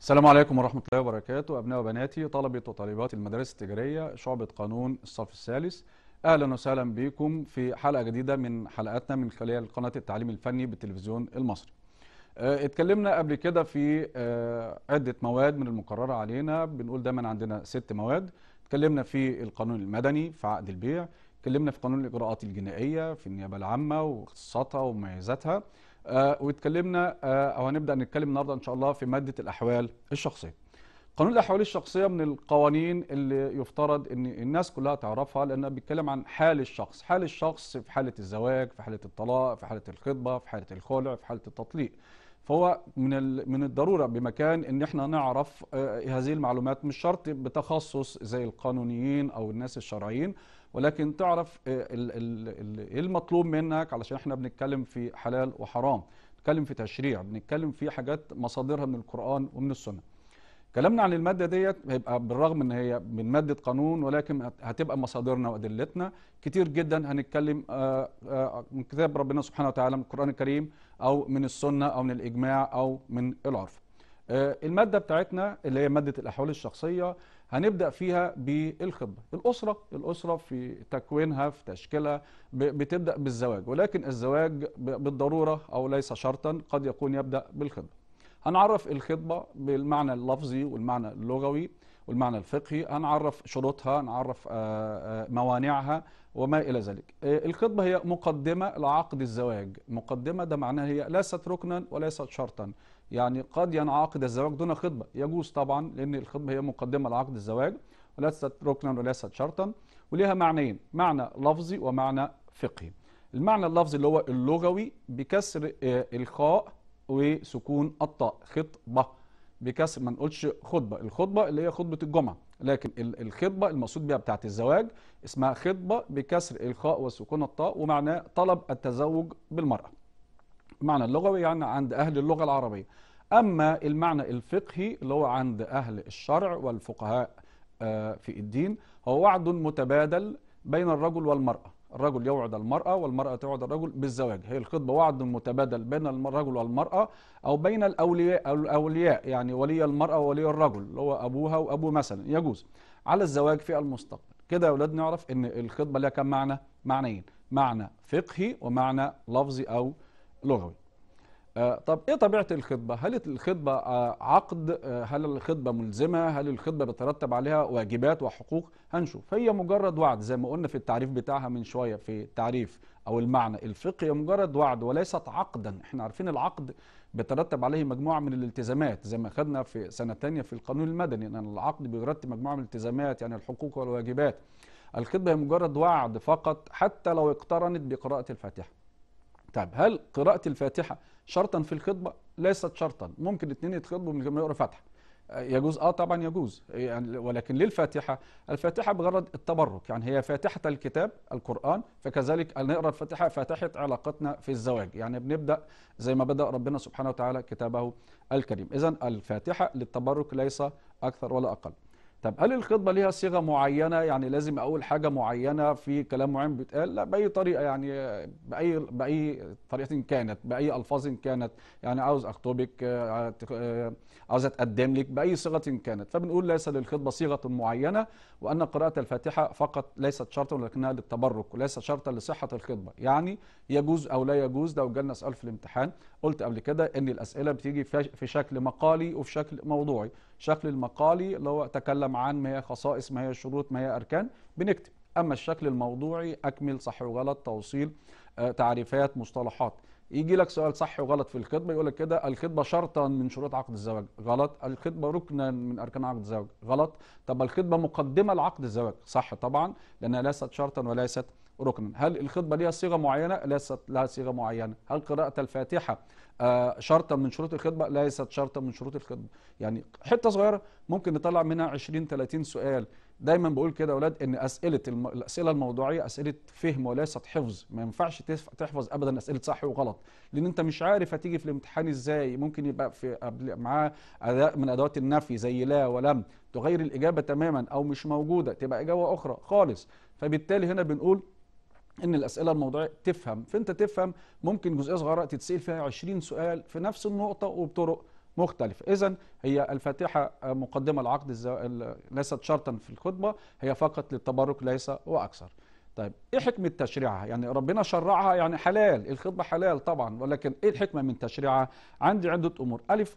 السلام عليكم ورحمة الله وبركاته أبناء وبناتي طلبة وطالبات المدارس التجارية شعبة قانون الصف الثالث أهلا وسهلا بكم في حلقة جديدة من حلقاتنا من خلال قناة التعليم الفني بالتلفزيون المصري آه، اتكلمنا قبل كده في آه، عدة مواد من المقررة علينا بنقول دايما عندنا ست مواد اتكلمنا في القانون المدني في عقد البيع اتكلمنا في قانون الإجراءات الجنائية في النيابة العامة واختصاصاتها ومميزاتها آه، واتكلمنا آه، او هنبدا نتكلم النهارده ان شاء الله في ماده الاحوال الشخصيه. قانون الاحوال الشخصيه من القوانين اللي يفترض ان الناس كلها تعرفها لانها بيتكلم عن حال الشخص، حال الشخص في حاله الزواج، في حاله الطلاق، في حاله الخطبه، في حاله الخلع، في حاله التطليق. فهو من من الضروره بمكان ان احنا نعرف آه، هذه المعلومات مش شرط بتخصص زي القانونيين او الناس الشرعيين ولكن تعرف آه، ايه المطلوب منك علشان احنا بنتكلم في حلال وحرام بنتكلم في تشريع بنتكلم في حاجات مصادرها من القرآن ومن السنة كلامنا عن المادة ديت هيبقى بالرغم ان هي من مادة قانون ولكن هتبقى مصادرنا وادلتنا كتير جدا هنتكلم آه، آه، من كتاب ربنا سبحانه وتعالى من القرآن الكريم او من السنة او من الاجماع او من العرف المادة بتاعتنا اللي هي مادة الاحوال الشخصية هنبدا فيها بالخطبه الاسره الاسره في تكوينها في تشكيلها بتبدا بالزواج ولكن الزواج بالضروره او ليس شرطا قد يكون يبدا بالخطبه هنعرف الخطبه بالمعنى اللفظي والمعنى اللغوي والمعنى الفقهي هنعرف شروطها هنعرف آه، آه، موانعها وما الى ذلك آه، الخطبه هي مقدمه لعقد الزواج مقدمه ده معناها هي ليست ركنا وليست شرطا يعني قد ينعقد الزواج دون خطبه يجوز طبعا لان الخطبه هي مقدمه لعقد الزواج وليست ركنا وليست شرطا وليها معنيين معنى لفظي ومعنى فقهي المعنى اللفظي اللي هو اللغوي بكسر الخاء وسكون الطاء خطبه بكسر ما نقولش خطبه الخطبه اللي هي خطبه الجمعه لكن الخطبه المقصود بها بتاعه الزواج اسمها خطبه بكسر الخاء وسكون الطاء ومعناه طلب التزوج بالمراه المعنى اللغوي يعني عند أهل اللغة العربية أما المعنى الفقهي اللي هو عند أهل الشرع والفقهاء آه، في الدين هو وعد متبادل بين الرجل والمرأة الرجل يوعد المرأة والمرأة توعد الرجل بالزواج هي الخطبة وعد متبادل بين الرجل والمرأة أو بين الأولياء, أو الأولياء يعني ولي المرأة وولي الرجل اللي هو أبوها وأبوه مثلا يجوز على الزواج في المستقبل كده يا أولاد نعرف أن الخطبة لها كم معنى؟ معنيين معنى فقهي ومعنى لفظي أو لغوي آه، طب ايه طبيعه الخطبه هل الخطبه آه، عقد آه، هل الخطبه ملزمه هل الخطبه بترتب عليها واجبات وحقوق هنشوف هي مجرد وعد زي ما قلنا في التعريف بتاعها من شويه في التعريف او المعنى الفقهي مجرد وعد وليست عقدا احنا عارفين العقد بيترتب عليه مجموعه من الالتزامات زي ما خدنا في سنه ثانيه في القانون المدني ان العقد بيرتب مجموعه من الالتزامات يعني الحقوق والواجبات الخطبه هي مجرد وعد فقط حتى لو اقترنت بقراءه الفاتحه طيب هل قراءة الفاتحة شرطا في الخطبة؟ ليست شرطا ممكن الاثنين يتخطبوا من غير ما يقرأ فاتحة يجوز اه طبعا يجوز يعني ولكن ليه الفاتحه؟ الفاتحه بغرض التبرك يعني هي فاتحه الكتاب القران فكذلك نقرا الفاتحه فاتحه علاقتنا في الزواج يعني بنبدا زي ما بدا ربنا سبحانه وتعالى كتابه الكريم اذا الفاتحه للتبرك ليس اكثر ولا اقل طب هل الخطبه ليها صيغه معينه يعني لازم اقول حاجه معينه في كلام معين بيتقال لا باي طريقه يعني باي باي طريقه كانت باي الفاظ كانت يعني عاوز اخطبك آه، عاوز اتقدم لك باي صيغه كانت فبنقول ليس للخطبه صيغه معينه وان قراءه الفاتحه فقط ليست شرطا ولكنها للتبرك وليست شرطا لصحه الخطبه يعني يجوز او لا يجوز لو جالنا سؤال في الامتحان قلت قبل كده ان الاسئله بتيجي في شكل مقالي وفي شكل موضوعي شكل المقالي اللي هو تكلم عن ما هي خصائص ما هي شروط ما هي أركان بنكتب أما الشكل الموضوعي أكمل صح وغلط توصيل آه، تعريفات مصطلحات يجي لك سؤال صح وغلط في الخطبه يقول لك كده الخطبه شرطا من شروط عقد الزواج غلط الخطبه ركنا من اركان عقد الزواج غلط طب الخطبه مقدمه لعقد الزواج صح طبعا لانها ليست شرطا وليست ركنا هل الخطبة ليها صيغة معينة؟ ليست لها صيغة معينة هل قراءة الفاتحة آه، شرطا من شروط الخطبة؟ ليست شرطا من شروط الخطبة يعني حتة صغيرة ممكن نطلع منها 20 30 سؤال دايما بقول كده يا اولاد ان اسئله الم... الاسئله الموضوعيه اسئله فهم وليست حفظ ما ينفعش تف... تحفظ ابدا اسئله صح وغلط لان انت مش عارف هتيجي في الامتحان ازاي ممكن يبقى في معاه اداء من ادوات النفي زي لا ولم تغير الاجابه تماما او مش موجوده تبقى اجابه اخرى خالص فبالتالي هنا بنقول ان الاسئله الموضوعيه تفهم فانت تفهم ممكن جزئيه صغيره تتسال فيها 20 سؤال في نفس النقطه وبطرق مختلفة إذا هي الفاتحة مقدمة العقد الزو... ليست شرطا في الخطبة هي فقط للتبرك ليس وأكثر طيب إيه حكمة تشريعها يعني ربنا شرعها يعني حلال الخطبة حلال طبعا ولكن إيه الحكمة من تشريعها عندي عدة أمور ألف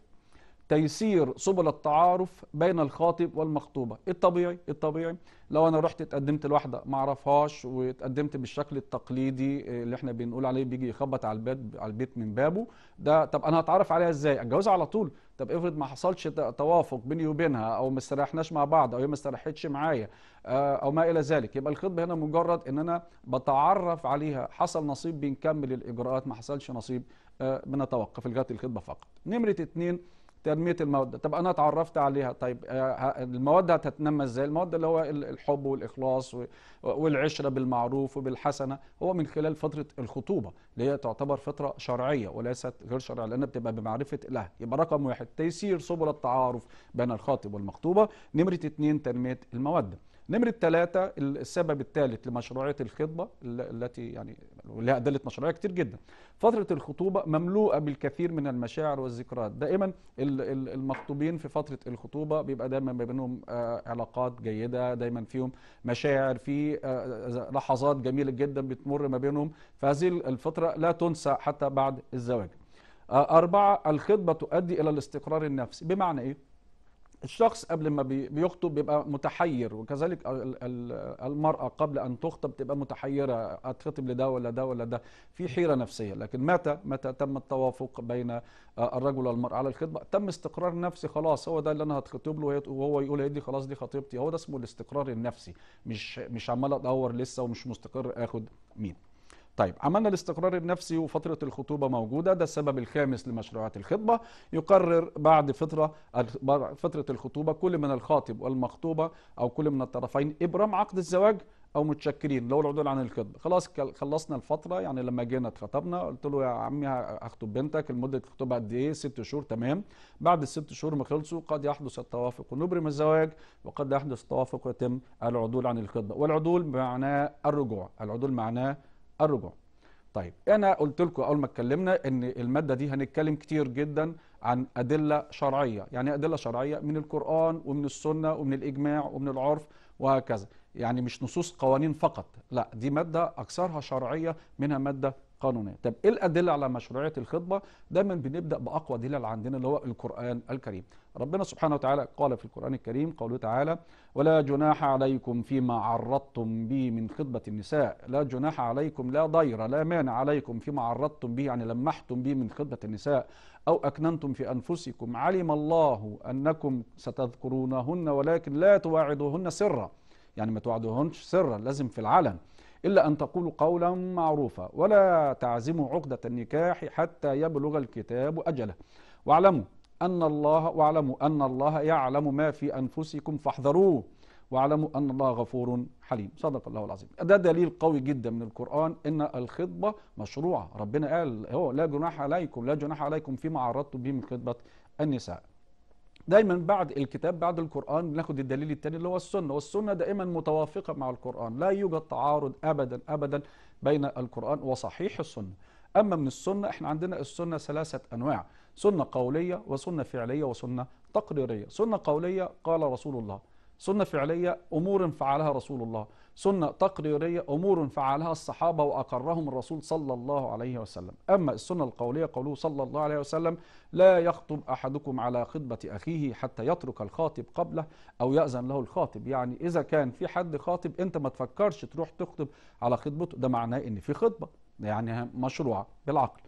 تيسير سبل التعارف بين الخاطب والمخطوبه إيه الطبيعي إيه الطبيعي لو انا رحت اتقدمت لواحده ما اعرفهاش واتقدمت بالشكل التقليدي اللي احنا بنقول عليه بيجي يخبط على الباب على البيت من بابه ده طب انا هتعرف عليها ازاي اتجوزها على طول طب افرض ما حصلش توافق بيني وبينها او ما استريحناش مع بعض او هي ما استريحتش معايا آه، او ما الى ذلك يبقى الخطبه هنا مجرد ان انا بتعرف عليها حصل نصيب بنكمل الاجراءات ما حصلش نصيب آه، بنتوقف لغايه الخطبه فقط نمره اتنين تنميه الموده طب انا اتعرفت عليها طيب آه، الموده هتتنمى ازاي الموده اللي هو الحب والاخلاص والعشره بالمعروف وبالحسنه هو من خلال فتره الخطوبه اللي هي تعتبر فتره شرعيه وليست غير شرعيه لانها بتبقى بمعرفه الاهل يبقى رقم واحد تيسير سبل التعارف بين الخاطب والمخطوبه نمره اثنين تنميه الموده نمرة ثلاثة السبب الثالث لمشروعية الخطبة التي يعني لها أدلة مشروعية كتير جدا فترة الخطوبة مملوءة بالكثير من المشاعر والذكريات دائما المخطوبين في فترة الخطوبة بيبقى دايما ما بينهم آه، علاقات جيدة دايما فيهم مشاعر في آه، آه، لحظات جميلة جدا بتمر ما بينهم فهذه الفترة لا تنسى حتى بعد الزواج أربعة الخطبة تؤدي إلى الاستقرار النفسي بمعنى إيه؟ الشخص قبل ما بيخطب بيبقى متحير وكذلك المرأة قبل أن تخطب تبقى متحيرة أتخطب لده ولا ده ولا ده في حيرة نفسية لكن متى متى تم التوافق بين آه، الرجل والمرأة على الخطبة تم استقرار نفسي خلاص هو ده اللي أنا هتخطب له وهو يقول هي دي خلاص دي خطيبتي هو ده اسمه الاستقرار النفسي مش مش عمال أدور لسه ومش مستقر آخد مين طيب عملنا الاستقرار النفسي وفترة الخطوبة موجودة ده السبب الخامس لمشروعات الخطبة يقرر بعد فترة فترة الخطوبة كل من الخاطب والمخطوبة أو كل من الطرفين إبرام عقد الزواج او متشكرين لو العدول عن الخطبه خلاص خلصنا الفتره يعني لما جينا اتخطبنا قلت له يا عمي هخطب بنتك المدة الخطوبه قد ايه ست شهور تمام بعد الست شهور ما خلصوا قد يحدث التوافق ونبرم الزواج وقد يحدث التوافق ويتم العدول عن الخطبه والعدول معناه الرجوع العدول معناه الرجوع طيب انا قلت لكم اول ما اتكلمنا ان الماده دي هنتكلم كتير جدا عن ادله شرعيه يعني ادله شرعيه من القران ومن السنه ومن الاجماع ومن العرف وهكذا يعني مش نصوص قوانين فقط لا دي ماده اكثرها شرعيه منها ماده قانونيه طب ايه الادله على مشروعيه الخطبه دايما بنبدا باقوى دليل عندنا اللي هو القران الكريم ربنا سبحانه وتعالى قال في القران الكريم قوله تعالى ولا جناح عليكم فيما عرضتم به من خطبه النساء لا جناح عليكم لا ضير لا مانع عليكم فيما عرضتم به يعني لمحتم به من خطبه النساء او اكننتم في انفسكم علم الله انكم ستذكرونهن ولكن لا تواعدوهن سرا يعني ما توعدوهنش سرا لازم في العلن إلا أن تقولوا قولا معروفا ولا تعزموا عقدة النكاح حتى يبلغ الكتاب أجله واعلموا أن الله واعلموا أن الله يعلم ما في أنفسكم فاحذروه واعلموا أن الله غفور حليم صدق الله العظيم ده دليل قوي جدا من القرآن إن الخطبة مشروعة ربنا قال هو لا جناح عليكم لا جناح عليكم فيما عرضتم به من خطبة النساء دايما بعد الكتاب بعد القرآن بناخد الدليل الثاني اللي هو السنة والسنة دائما متوافقة مع القرآن لا يوجد تعارض أبدا أبدا بين القرآن وصحيح السنة أما من السنة احنا عندنا السنة ثلاثة أنواع سنة قولية وسنة فعلية وسنة تقريرية سنة قولية قال رسول الله سنة فعلية أمور فعلها رسول الله سنة تقريرية أمور فعلها الصحابة وأقرهم الرسول صلى الله عليه وسلم أما السنة القولية قوله صلى الله عليه وسلم لا يخطب أحدكم على خطبة أخيه حتى يترك الخاطب قبله أو يأذن له الخاطب يعني إذا كان في حد خاطب أنت ما تفكرش تروح تخطب على خطبته ده معناه أن في خطبة يعني مشروعة بالعقل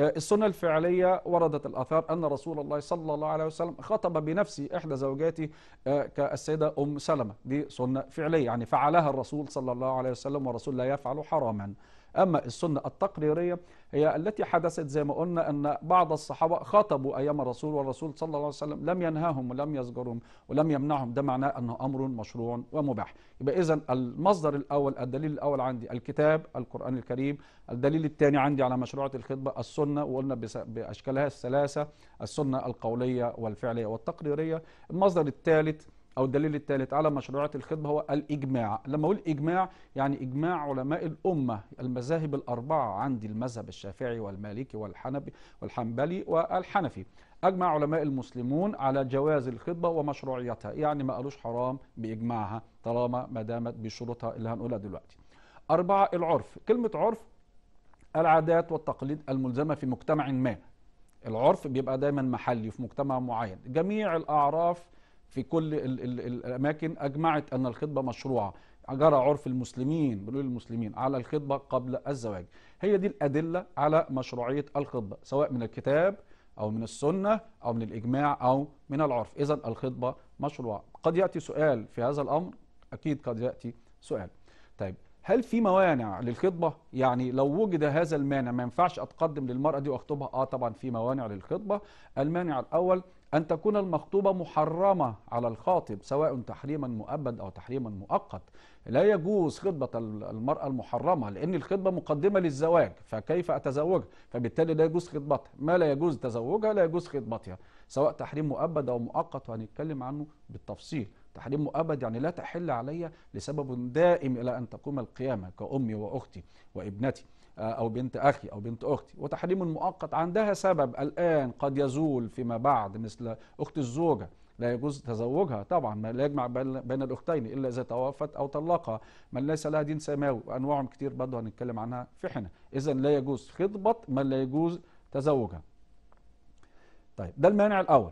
آه، السنة الفعلية وردت الآثار أن رسول الله صلى الله عليه وسلم خطب بنفسه إحدى زوجاته آه، كالسيدة أم سلمة دي سنة فعلية يعني فعلها الرسول صلى الله عليه وسلم ورسول لا يفعل حراما أما السنة التقريرية هي التي حدثت زي ما قلنا أن بعض الصحابة خطبوا أيام الرسول والرسول صلى الله عليه وسلم لم ينهاهم ولم يزجرهم ولم يمنعهم ده معناه أنه أمر مشروع ومباح يبقى إذا المصدر الأول الدليل الأول عندي الكتاب القرآن الكريم الدليل الثاني عندي على مشروعة الخطبة السنة وقلنا بأشكالها الثلاثة السنة القولية والفعلية والتقريرية المصدر الثالث أو الدليل الثالث على مشروعية الخطبة هو الإجماع لما أقول إجماع يعني إجماع علماء الأمة المذاهب الأربعة عندي المذهب الشافعي والمالكي والحنبي والحنبلي والحنفي أجمع علماء المسلمون على جواز الخطبة ومشروعيتها يعني ما قالوش حرام بإجماعها طالما ما دامت بشروطها اللي هنقولها دلوقتي أربعة العرف كلمة عرف العادات والتقاليد الملزمة في مجتمع ما العرف بيبقى دايما محلي في مجتمع معين جميع الأعراف في كل الـ الـ الاماكن اجمعت ان الخطبه مشروعه جرى عرف المسلمين بنقول للمسلمين على الخطبه قبل الزواج هي دي الادله على مشروعيه الخطبه سواء من الكتاب او من السنه او من الاجماع او من العرف اذا الخطبه مشروعه قد ياتي سؤال في هذا الامر اكيد قد ياتي سؤال طيب هل في موانع للخطبه يعني لو وجد هذا المانع ما ينفعش اتقدم للمراه دي واخطبها اه طبعا في موانع للخطبه المانع الاول ان تكون المخطوبه محرمه على الخاطب سواء تحريما مؤبد او تحريما مؤقت لا يجوز خطبه المراه المحرمه لان الخطبه مقدمه للزواج فكيف اتزوجها فبالتالي لا يجوز خطبتها ما لا يجوز تزوجها لا يجوز خطبتها سواء تحريم مؤبد او مؤقت وهنتكلم عنه بالتفصيل تحريم مؤبد يعني لا تحل علي لسبب دائم إلى أن تقوم القيامة كأمي وأختي وابنتي آه، أو بنت أخي أو بنت أختي وتحريم مؤقت عندها سبب الآن قد يزول فيما بعد مثل أخت الزوجة لا يجوز تزوجها طبعا ما لا يجمع بين الأختين إلا إذا توفت أو طلقها من ليس لها دين سماوي وأنواعهم كتير برضه هنتكلم عنها في حين إذا لا يجوز خطبة من لا يجوز تزوجها طيب ده المانع الأول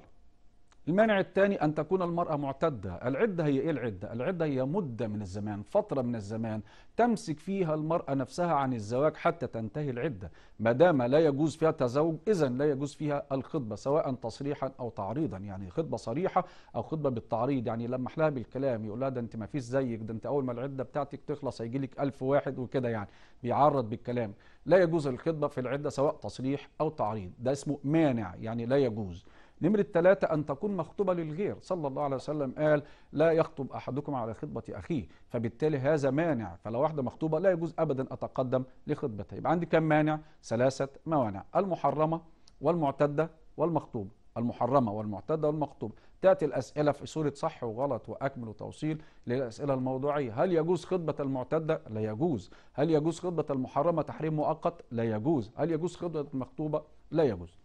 المانع الثاني أن تكون المرأة معتدة العدة هي إيه العدة؟ العدة هي مدة من الزمان فترة من الزمان تمسك فيها المرأة نفسها عن الزواج حتى تنتهي العدة ما دام لا يجوز فيها التزوج إذا لا يجوز فيها الخطبة سواء تصريحا أو تعريضا يعني خطبة صريحة أو خطبة بالتعريض يعني لما لها بالكلام يقول لها ده أنت ما فيش زيك ده أنت أول ما العدة بتاعتك تخلص هيجي لك ألف واحد وكده يعني بيعرض بالكلام لا يجوز الخطبة في العدة سواء تصريح أو تعريض ده اسمه مانع يعني لا يجوز نمرة ثلاثة أن تكون مخطوبة للغير صلى الله عليه وسلم قال لا يخطب أحدكم على خطبة أخيه فبالتالي هذا مانع فلو واحدة مخطوبة لا يجوز أبدا أتقدم لخطبتها يبقى عندي كم مانع ثلاثة موانع المحرمة والمعتدة والمخطوبة المحرمة والمعتدة والمخطوبة تأتي الأسئلة في صورة صح وغلط وأكمل وتوصيل للأسئلة الموضوعية هل يجوز خطبة المعتدة؟ لا يجوز هل يجوز خطبة المحرمة تحريم مؤقت؟ لا يجوز هل يجوز خطبة المخطوبة؟ لا يجوز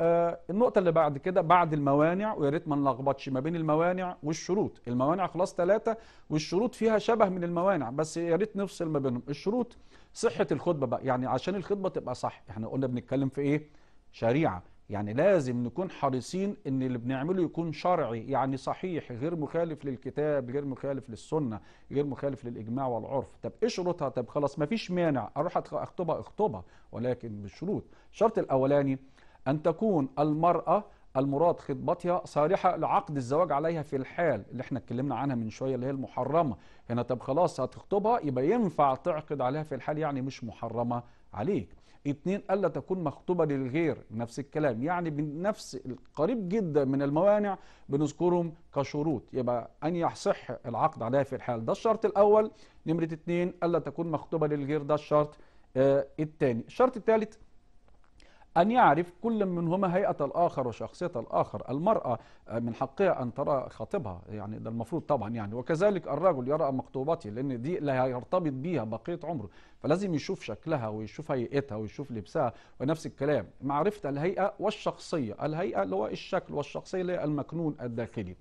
آه النقطه اللي بعد كده بعد الموانع ويا ريت ما نلخبطش ما بين الموانع والشروط الموانع خلاص ثلاثه والشروط فيها شبه من الموانع بس يا ريت نفصل ما بينهم الشروط صحه الخطبه بقى يعني عشان الخطبه تبقى صح احنا قلنا بنتكلم في ايه شريعه يعني لازم نكون حريصين ان اللي بنعمله يكون شرعي يعني صحيح غير مخالف للكتاب غير مخالف للسنه غير مخالف للاجماع والعرف طب ايه شروطها طب خلاص ما فيش مانع اروح اخطبها اخطبها ولكن بالشروط الشرط الاولاني أن تكون المرأة المراد خطبتها صالحة لعقد الزواج عليها في الحال اللي احنا اتكلمنا عنها من شوية اللي هي المحرمة هنا طب خلاص هتخطبها يبقى ينفع تعقد عليها في الحال يعني مش محرمة عليك اتنين ألا تكون مخطوبة للغير نفس الكلام يعني بنفس القريب جدا من الموانع بنذكرهم كشروط يبقى أن يصح العقد عليها في الحال ده الشرط الأول نمرة اتنين ألا تكون مخطوبة للغير ده الشرط آه التاني الشرط التالت أن يعرف كل منهما هيئة الآخر وشخصية الآخر المرأة آه، من حقها أن ترى خطيبها يعني ده المفروض طبعا يعني وكذلك الرجل يرى مخطوبته لأن دي لا هيرتبط بيها بقية عمره فلازم يشوف شكلها ويشوف هيئتها ويشوف لبسها ونفس الكلام معرفة الهيئة والشخصية الهيئة اللي هو الشكل والشخصية اللي هي المكنون الداخلي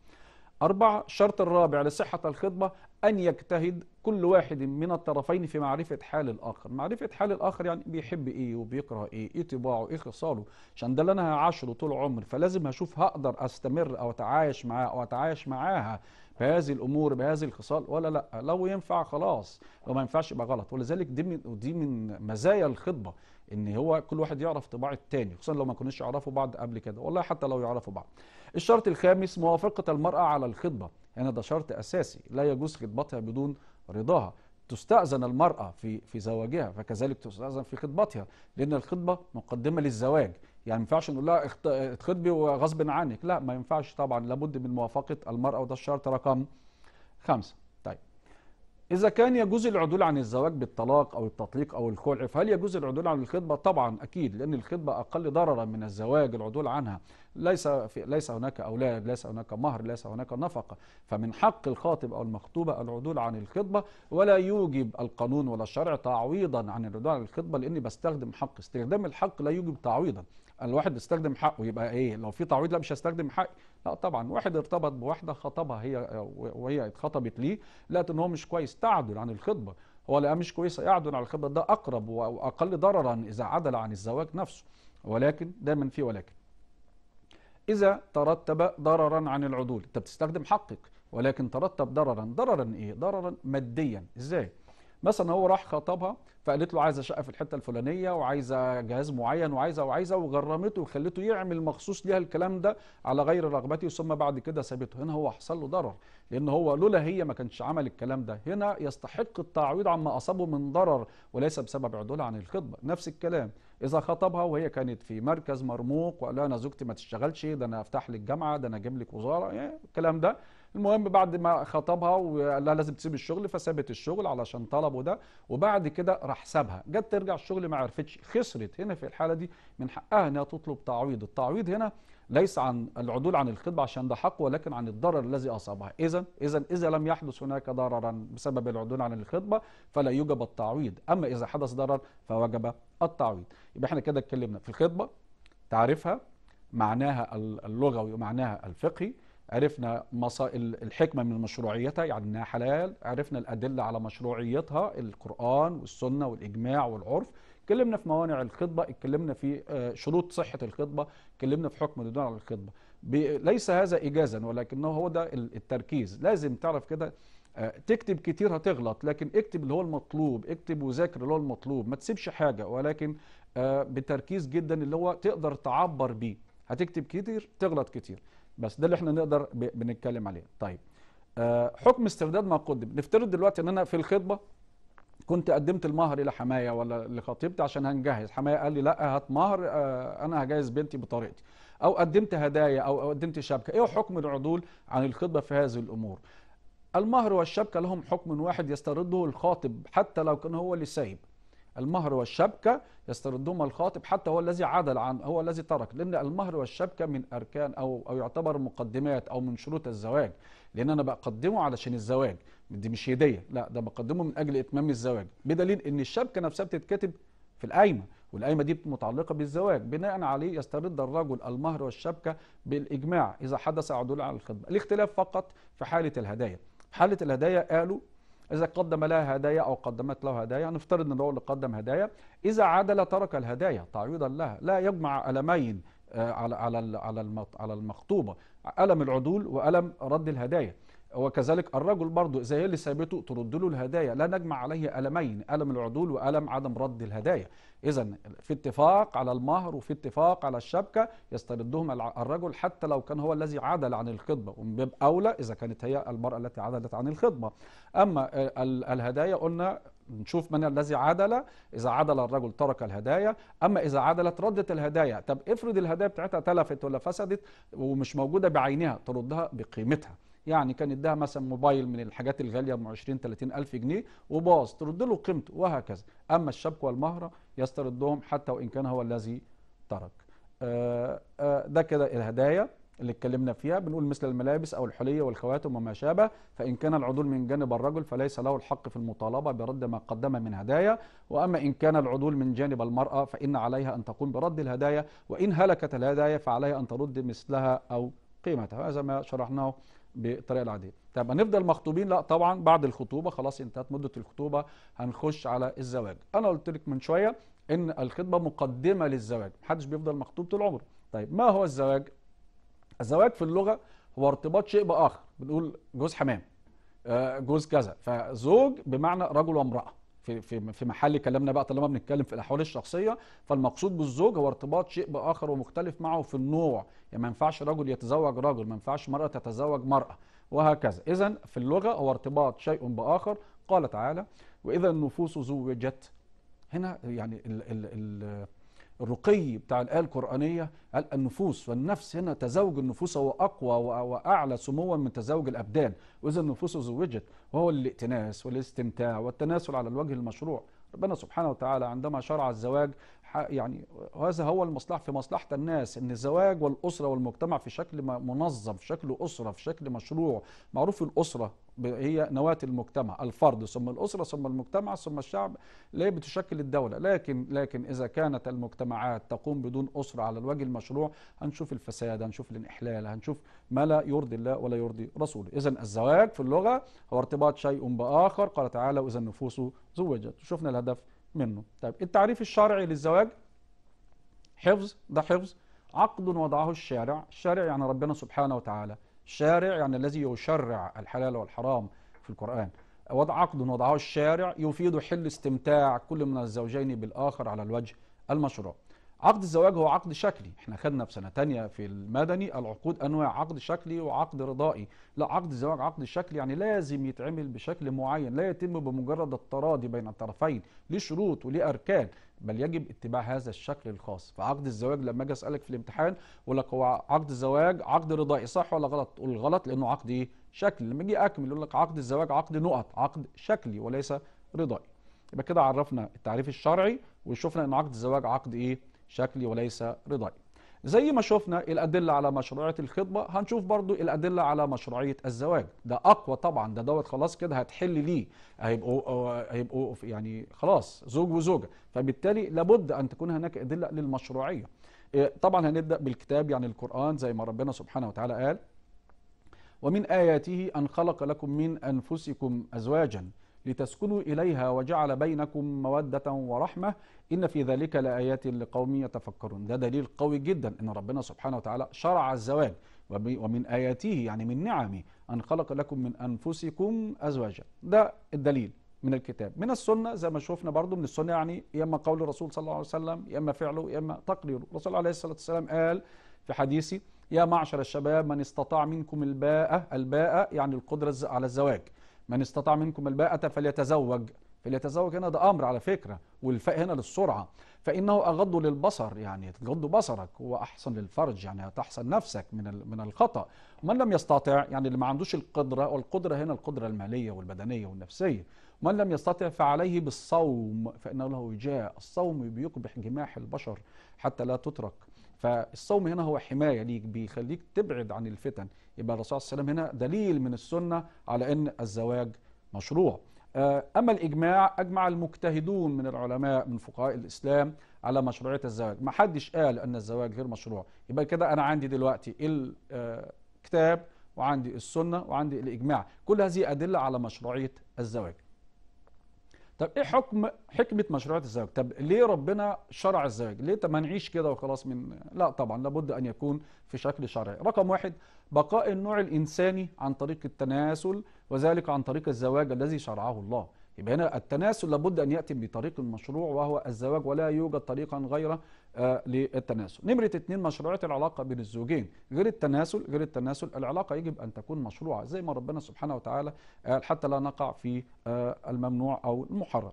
أربعة الشرط الرابع لصحة الخطبة أن يجتهد كل واحد من الطرفين في معرفة حال الآخر معرفة حال الآخر يعني بيحب إيه وبيقرأ إيه إيه طباعه إيه خصاله عشان ده اللي أنا هعاشره طول عمري فلازم هشوف هقدر أستمر أو أتعايش معاه أو أتعايش معاها بهذه الامور بهذه الخصال ولا لا لو ينفع خلاص لو ما ينفعش يبقى غلط ولذلك دي من دي من مزايا الخطبه ان هو كل واحد يعرف طباع الثاني خصوصا لو ما كناش يعرفوا بعض قبل كده والله حتى لو يعرفوا بعض الشرط الخامس موافقه المراه على الخطبه هنا يعني ده شرط اساسي لا يجوز خطبتها بدون رضاها تستأذن المرأة في في زواجها فكذلك تستأذن في خطبتها لأن الخطبة مقدمة للزواج يعني ما ينفعش نقول لها اتخطبي وغصب عنك لا ما ينفعش طبعا لابد من موافقه المراه وده الشرط رقم خمسة طيب اذا كان يجوز العدول عن الزواج بالطلاق او التطليق او الخلع فهل يجوز العدول عن الخطبه طبعا اكيد لان الخطبه اقل ضررا من الزواج العدول عنها ليس في ليس هناك اولاد ليس هناك مهر ليس هناك نفقه فمن حق الخاطب او المخطوبه العدول عن الخطبه ولا يوجب القانون ولا الشرع تعويضا عن العدول عن الخطبه لاني بستخدم حق استخدام الحق لا يوجب تعويضا الواحد بيستخدم حقه يبقى ايه لو في تعويض لا مش هستخدم حقي لا طبعا واحد ارتبط بواحده خطبها هي وهي اتخطبت ليه لقت ان هو مش كويس تعدل عن الخطبه هو لقاه مش كويس يعدل عن الخطبه ده اقرب واقل ضررا اذا عدل عن الزواج نفسه ولكن دايما في ولكن اذا ترتب ضررا عن العدول انت بتستخدم حقك ولكن ترتب ضررا ضررا ايه ضررا ماديا ازاي مثلا هو راح خطبها فقالت له عايزه شقه في الحته الفلانيه وعايزه جهاز معين وعايزه وعايزه وغرمته وخلته يعمل مخصوص ليها الكلام ده على غير رغبته ثم بعد كده سابته هنا هو حصل له ضرر لان هو لولا هي ما كانش عمل الكلام ده هنا يستحق التعويض عما اصابه من ضرر وليس بسبب عدول عن الخطبه نفس الكلام اذا خطبها وهي كانت في مركز مرموق وقال لها انا زوجتي ما تشتغلش ده انا افتح لك جامعه ده انا اجيب لك وزاره يعني الكلام ده المهم بعد ما خطبها وقال لها لازم تسيب الشغل فسابت الشغل علشان طلبه ده وبعد كده راح سابها جت ترجع الشغل ما عرفتش خسرت هنا في الحاله دي من حقها انها تطلب تعويض التعويض هنا ليس عن العدول عن الخطبه عشان ده حق ولكن عن الضرر الذي اصابها اذا اذا اذا لم يحدث هناك ضررا بسبب العدول عن الخطبه فلا يوجب التعويض اما اذا حدث ضرر فوجب التعويض يبقى احنا كده اتكلمنا في الخطبه تعريفها معناها اللغوي ومعناها الفقهي عرفنا الحكمة من مشروعيتها يعني انها حلال عرفنا الأدلة على مشروعيتها القرآن والسنة والإجماع والعرف اتكلمنا في موانع الخطبة اتكلمنا في آه، شروط صحة الخطبة اتكلمنا في حكم الدول على الخطبة ليس هذا إجازا ولكنه هو ده التركيز لازم تعرف كده آه، تكتب كتير هتغلط لكن اكتب اللي هو المطلوب اكتب وذاكر اللي هو المطلوب ما تسيبش حاجة ولكن آه، بتركيز جدا اللي هو تقدر تعبر بيه هتكتب كتير تغلط كتير بس ده اللي احنا نقدر بنتكلم عليه طيب آه، حكم استرداد ما قدم نفترض دلوقتي ان انا في الخطبه كنت قدمت المهر الى حمايه ولا لخطيبتي عشان هنجهز حمايه قال لي لا هات مهر آه، انا هجهز بنتي بطريقتي او قدمت هدايا او قدمت شبكه ايه حكم العدول عن الخطبه في هذه الامور المهر والشبكه لهم حكم واحد يسترده الخاطب حتى لو كان هو اللي سايب المهر والشبكة يستردهما الخاطب حتى هو الذي عدل عن هو الذي ترك لأن المهر والشبكة من أركان أو أو يعتبر مقدمات أو من شروط الزواج لأن أنا بقدمه علشان الزواج دي مش هدية لا ده بقدمه من أجل إتمام الزواج بدليل إن الشبكة نفسها بتتكتب في القايمة والقايمة دي متعلقة بالزواج بناء عليه يسترد الرجل المهر والشبكة بالإجماع إذا حدث عدول على الخطبة الاختلاف فقط في حالة الهدايا حالة الهدايا قالوا إذا قدم لها هدايا أو قدمت له هدايا نفترض أن الرجل قدم هدايا إذا عدل ترك الهدايا تعويضا لها لا يجمع ألمين آه، على على على المخطوبة ألم العدول وألم رد الهدايا وكذلك الرجل برضه إذا هي اللي سابته ترد له الهدايا لا نجمع عليه ألمين ألم العدول وألم عدم رد الهدايا إذا في اتفاق على المهر وفي اتفاق على الشبكة يستردهم الرجل حتى لو كان هو الذي عدل عن الخطبة ومن باب أولى إذا كانت هي المرأة التي عدلت عن الخطبة أما آه، الهدايا قلنا نشوف من الذي عدل إذا عدل الرجل ترك الهدايا أما إذا عدلت ردت الهدايا طب افرض الهدايا بتاعتها تلفت ولا فسدت ومش موجودة بعينها تردها بقيمتها يعني كان اداها مثلا موبايل من الحاجات الغاليه ب 20 30 الف جنيه وباظ ترد له قيمته وهكذا اما الشبك والمهره يستردهم حتى وان كان هو الذي ترك آه، آه، ده كده الهدايا اللي اتكلمنا فيها بنقول مثل الملابس او الحليه والخواتم وما شابه فان كان العدول من جانب الرجل فليس له الحق في المطالبه برد ما قدم من هدايا واما ان كان العدول من جانب المراه فان عليها ان تقوم برد الهدايا وان هلكت الهدايا فعليها ان ترد مثلها او قيمتها هذا ما شرحناه بالطريقه العاديه طب هنفضل مخطوبين لا طبعا بعد الخطوبه خلاص انتهت مده الخطوبه هنخش على الزواج انا قلت لك من شويه ان الخطبه مقدمه للزواج محدش بيفضل مخطوب طول عمره طيب ما هو الزواج الزواج في اللغه هو ارتباط شيء باخر بنقول جوز حمام آه، جوز كذا فزوج بمعنى رجل وامراه في في في محل كلامنا بقى طالما بنتكلم في الاحوال الشخصيه فالمقصود بالزوج هو ارتباط شيء باخر ومختلف معه في النوع يعني ما ينفعش رجل يتزوج رجل ما ينفعش مراه تتزوج مراه وهكذا اذا في اللغه هو ارتباط شيء باخر قال تعالى واذا النفوس زوجت هنا يعني ال ال ال الرقي بتاع الآية القرآنية قال النفوس والنفس هنا تزوج النفوس هو أقوى وأعلى سموا من تزوج الأبدان وإذا النفوس زوجت وهو الائتناس والاستمتاع والتناسل على الوجه المشروع ربنا سبحانه وتعالى عندما شرع الزواج يعني هذا هو المصلحه في مصلحه الناس ان الزواج والاسره والمجتمع في شكل منظم في شكل اسره في شكل مشروع معروف الاسره هي نواه المجتمع الفرد ثم الاسره ثم المجتمع ثم الشعب لا بتشكل الدوله لكن لكن اذا كانت المجتمعات تقوم بدون اسره على الوجه المشروع هنشوف الفساد هنشوف الانحلال هنشوف ما لا يرضي الله ولا يرضي رسوله اذا الزواج في اللغه هو ارتباط شيء باخر قال تعالى واذا النفوس زوجت شفنا الهدف منه طيب التعريف الشرعي للزواج حفظ ده حفظ عقد وضعه الشارع الشارع يعني ربنا سبحانه وتعالى الشارع يعني الذي يشرع الحلال والحرام في القرآن وضع عقد وضعه الشارع يفيد حل استمتاع كل من الزوجين بالآخر على الوجه المشروع عقد الزواج هو عقد شكلي احنا خدنا في سنه تانية في المدني العقود انواع عقد شكلي وعقد رضائي لا عقد الزواج عقد شكلي يعني لازم يتعمل بشكل معين لا يتم بمجرد التراضي بين الطرفين ليه شروط وليه اركان بل يجب اتباع هذا الشكل الخاص فعقد الزواج لما اجي اسالك في الامتحان اقول لك هو عقد الزواج عقد رضائي صح ولا غلط تقول غلط لانه عقد ايه شكلي لما اجي اكمل يقول لك عقد الزواج عقد نقط عقد شكلي وليس رضائي يبقى كده عرفنا التعريف الشرعي وشفنا ان عقد الزواج عقد ايه شكلي وليس رضائي زي ما شفنا الأدلة على مشروعية الخطبة هنشوف برضو الأدلة على مشروعية الزواج ده أقوى طبعا ده دوت خلاص كده هتحل ليه هيبقوا هيبقوا يعني خلاص زوج وزوجة فبالتالي لابد أن تكون هناك أدلة للمشروعية إيه، طبعا هنبدأ بالكتاب يعني القرآن زي ما ربنا سبحانه وتعالى قال ومن آياته أن خلق لكم من أنفسكم أزواجاً لتسكنوا إليها وجعل بينكم مودة ورحمة إن في ذلك لآيات لقوم يتفكرون ده دليل قوي جدا إن ربنا سبحانه وتعالى شرع الزواج ومن آياته يعني من نعمه أن خلق لكم من أنفسكم أزواجا ده الدليل من الكتاب من السنة زي ما شفنا برضو من السنة يعني يا إما قول الرسول صلى الله عليه وسلم يا إما فعله يا إما تقريره الرسول عليه الصلاة والسلام قال في حديثه يا معشر الشباب من استطاع منكم الباءة الباءة يعني القدرة على الزواج من استطاع منكم الباءة فليتزوج فليتزوج هنا ده امر على فكره والفاء هنا للسرعه فانه اغض للبصر يعني تغض بصرك واحسن للفرج يعني هتحسن نفسك من من الخطا من لم يستطع يعني اللي ما عندوش القدره والقدره هنا القدره الماليه والبدنيه والنفسيه من لم يستطع فعليه بالصوم فانه له وجاء الصوم بيقبح جماح البشر حتى لا تترك فالصوم هنا هو حمايه ليك بيخليك تبعد عن الفتن يبقى الرسول صلى الله عليه وسلم هنا دليل من السنه على ان الزواج مشروع آه، اما الاجماع اجمع المجتهدون من العلماء من فقهاء الاسلام على مشروعيه الزواج ما حدش قال ان الزواج غير مشروع يبقى كده انا عندي دلوقتي الكتاب آه، وعندي السنه وعندي الاجماع كل هذه ادله على مشروعيه الزواج طب ايه حكم حكمه مشروعات الزواج طب ليه ربنا شرع الزواج ليه ما نعيش كده وخلاص من لا طبعا لابد ان يكون في شكل شرعي رقم واحد بقاء النوع الانساني عن طريق التناسل وذلك عن طريق الزواج الذي شرعه الله يبقى هنا التناسل لابد ان ياتي بطريق مشروع وهو الزواج ولا يوجد طريقا غير آه، للتناسل. نمره اثنين مشروعيه العلاقه بين الزوجين، غير التناسل غير التناسل العلاقه يجب ان تكون مشروعه زي ما ربنا سبحانه وتعالى قال حتى لا نقع في آه، الممنوع او المحرم.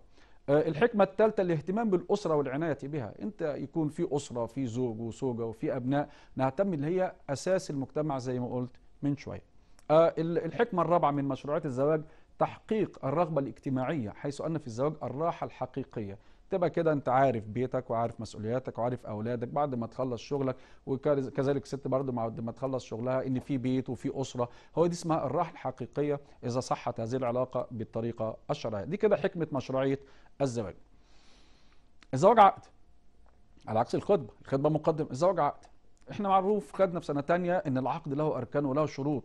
آه، الحكمة الثالثة الاهتمام بالأسرة والعناية بها أنت يكون في أسرة في زوج وزوجة وفي أبناء نهتم اللي هي أساس المجتمع زي ما قلت من شوية الحكمة الرابعة من مشروعات الزواج تحقيق الرغبة الاجتماعية حيث أن في الزواج الراحة الحقيقية تبقى كده انت عارف بيتك وعارف مسؤولياتك وعارف اولادك بعد ما تخلص شغلك وكذلك الست برضه بعد ما تخلص شغلها ان في بيت وفي اسره هو دي اسمها الراحه الحقيقيه اذا صحت هذه العلاقه بالطريقه الشرعيه دي كده حكمه مشروعيه الزواج الزواج عقد على عكس الخطبه الخطبه مقدم الزواج عقد احنا معروف خدنا في سنه تانية ان العقد له اركان وله شروط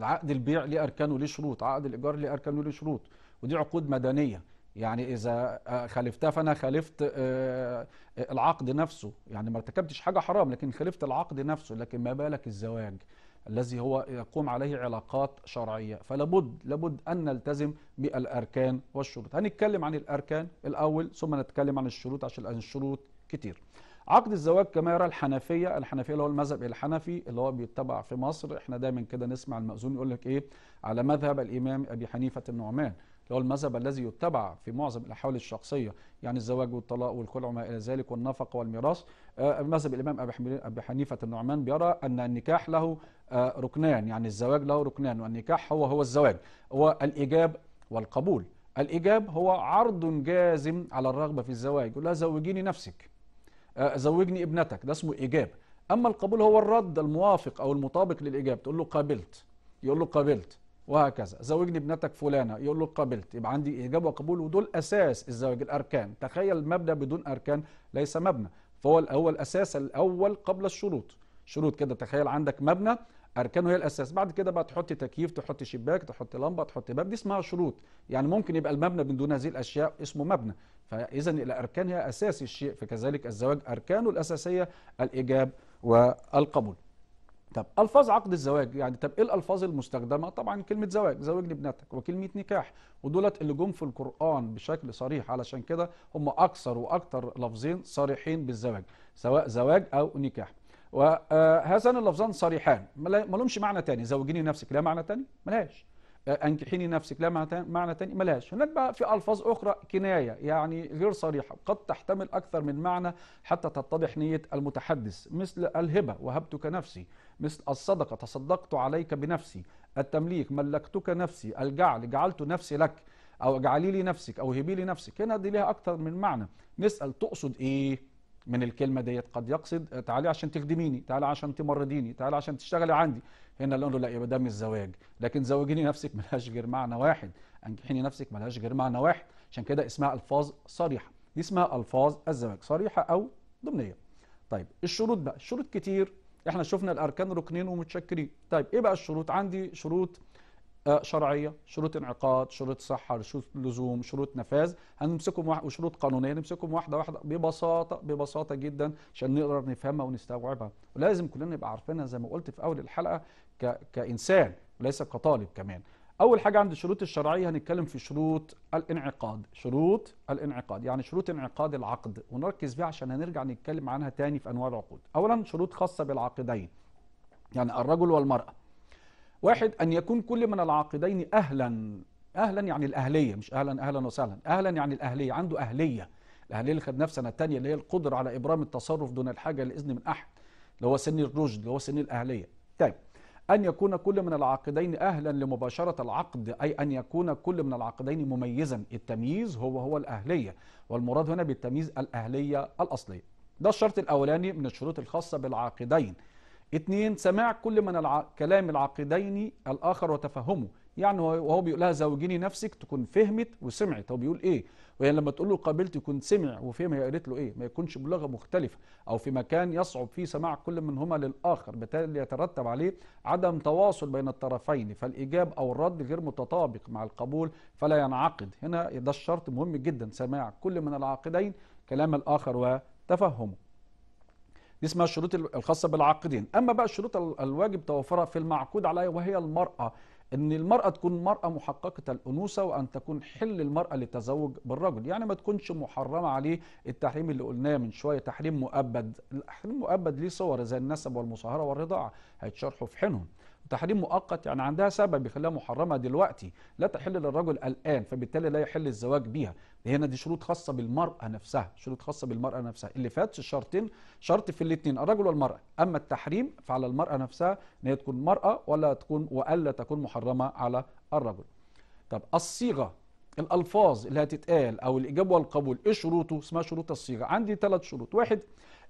عقد البيع ليه اركان وليه شروط عقد الايجار ليه اركان وليه شروط ودي عقود مدنيه يعني اذا آه، خالفتها فانا خالفت آه، آه، العقد نفسه يعني ما ارتكبتش حاجه حرام لكن خالفت العقد نفسه لكن ما بالك الزواج الذي هو يقوم عليه علاقات شرعيه فلابد لابد ان نلتزم بالاركان والشروط هنتكلم عن الاركان الاول ثم نتكلم عن الشروط عشان الشروط كتير عقد الزواج كما يرى الحنفيه الحنفيه اللي هو المذهب الحنفي اللي هو بيتبع في مصر احنا دايما كده نسمع المأذون يقول لك ايه على مذهب الامام ابي حنيفه النعمان اللي هو المذهب الذي يتبع في معظم الاحوال الشخصيه يعني الزواج والطلاق والخلع وما الى ذلك والنفقه والميراث آه، مذهب الامام ابي حنيفه النعمان بيرى ان النكاح له آه، ركنان يعني الزواج له ركنان والنكاح هو هو الزواج هو الايجاب والقبول الايجاب هو عرض جازم على الرغبه في الزواج يقول لها زوجيني نفسك آه، زوجني ابنتك ده اسمه ايجاب أما القبول هو الرد الموافق أو المطابق للإجابة تقول له قابلت يقول له قابلت وهكذا زوجني ابنتك فلانة يقول له قابلت يبقى عندي ايجاب وقبول ودول أساس الزواج الأركان تخيل مبنى بدون أركان ليس مبنى فهو الأول أساس الأول قبل الشروط شروط كده تخيل عندك مبنى اركانه هي الاساس بعد كده بقى تحط تكييف تحط شباك تحط لمبه تحط باب دي اسمها شروط يعني ممكن يبقى المبنى من دون هذه الاشياء اسمه مبنى فاذا الاركان هي اساس الشيء فكذلك الزواج اركانه الاساسيه الايجاب والقبول طب الفاظ عقد الزواج يعني طب ايه الالفاظ المستخدمه طبعا كلمه زواج زوجني ابنتك وكلمه نكاح ودولت اللي جم في القران بشكل صريح علشان كده هم اكثر واكثر لفظين صريحين بالزواج سواء زواج او نكاح وهذان آه، اللفظان صريحان ما لهمش معنى تاني زوجيني نفسك لا معنى تاني ملهاش آه، انكحيني نفسك لا معنى تاني ملهاش هناك بقى في الفاظ اخرى كنايه يعني غير صريحه قد تحتمل اكثر من معنى حتى تتضح نيه المتحدث مثل الهبه وهبتك نفسي مثل الصدقه تصدقت عليك بنفسي التمليك ملكتك نفسي الجعل جعلت نفسي لك او اجعلي لي نفسك او هبي لي نفسك هنا دي ليها اكثر من معنى نسال تقصد ايه من الكلمه ديت قد يقصد آه، تعالي عشان تخدميني تعالي عشان تمرضيني تعالي عشان تشتغلي عندي هنا اللي له لا يبقى ده مش زواج لكن زوجيني نفسك ملهاش غير معنى واحد انجحيني نفسك ملهاش غير معنى واحد عشان كده اسمها الفاظ صريحه دي اسمها الفاظ الزواج صريحه او ضمنيه طيب الشروط بقى الشروط كتير احنا شفنا الاركان ركنين ومتشكرين طيب ايه بقى الشروط عندي شروط آه، شرعيه شروط انعقاد شروط صحه شروط لزوم شروط نفاذ هنمسكهم واحد وشروط قانونيه نمسكهم واحده واحده ببساطه ببساطه جدا عشان نقدر نفهمها ونستوعبها ولازم كلنا نبقى عارفينها زي ما قلت في اول الحلقه ك... كانسان وليس كطالب كمان اول حاجه عند الشروط الشرعيه هنتكلم في شروط الانعقاد شروط الانعقاد يعني شروط انعقاد العقد ونركز بيها عشان هنرجع نتكلم عنها تاني في انواع العقود اولا شروط خاصه بالعاقدين يعني الرجل والمراه واحد أن يكون كل من العاقدين أهلا أهلا يعني الأهلية مش أهلا أهلا وسهلا أهلا يعني الأهلية عنده أهلية الأهلية اللي خدناها في سنة تانية اللي هي القدرة على إبرام التصرف دون الحاجة لإذن من أحد اللي هو سن الرشد اللي هو سن الأهلية طيب أن يكون كل من العاقدين أهلا لمباشرة العقد أي أن يكون كل من العاقدين مميزا التمييز هو هو الأهلية والمراد هنا بالتمييز الأهلية الأصلية ده الشرط الأولاني من الشروط الخاصة بالعاقدين اتنين سماع كل من الع... كلام العقيدين الآخر وتفهمه يعني وهو بيقول لها زوجيني نفسك تكون فهمت وسمعت هو بيقول ايه وهي لما تقول له قابلت يكون سمع وفهم هي قالت له ايه ما يكونش بلغه مختلفه او في مكان يصعب فيه سماع كل منهما للاخر بالتالي يترتب عليه عدم تواصل بين الطرفين فالايجاب او الرد غير متطابق مع القبول فلا ينعقد هنا ده الشرط مهم جدا سماع كل من العاقدين كلام الاخر وتفهمه دي اسمها الشروط الخاصه بالعاقدين اما بقى الشروط الواجب توفرها في المعقود عليها وهي المراه ان المراه تكون مراه محققه الانوثه وان تكون حل المراه للتزوج بالرجل يعني ما تكونش محرمه عليه التحريم اللي قلناه من شويه تحريم مؤبد التحريم مؤبد ليه صور زي النسب والمصاهره والرضاعه هيتشرحوا في حينهم تحريم مؤقت يعني عندها سبب يخليها محرمه دلوقتي لا تحل للرجل الان فبالتالي لا يحل الزواج بيها هنا دي شروط خاصه بالمراه نفسها شروط خاصه بالمراه نفسها اللي فاتش الشرطين شرط في الاثنين الرجل والمراه اما التحريم فعلى المراه نفسها ان هي تكون مراه ولا تكون والا تكون محرمه على الرجل طب الصيغه الالفاظ اللي هتتقال او الاجابه والقبول ايه شروطه اسمها شروط الصيغه عندي ثلاث شروط واحد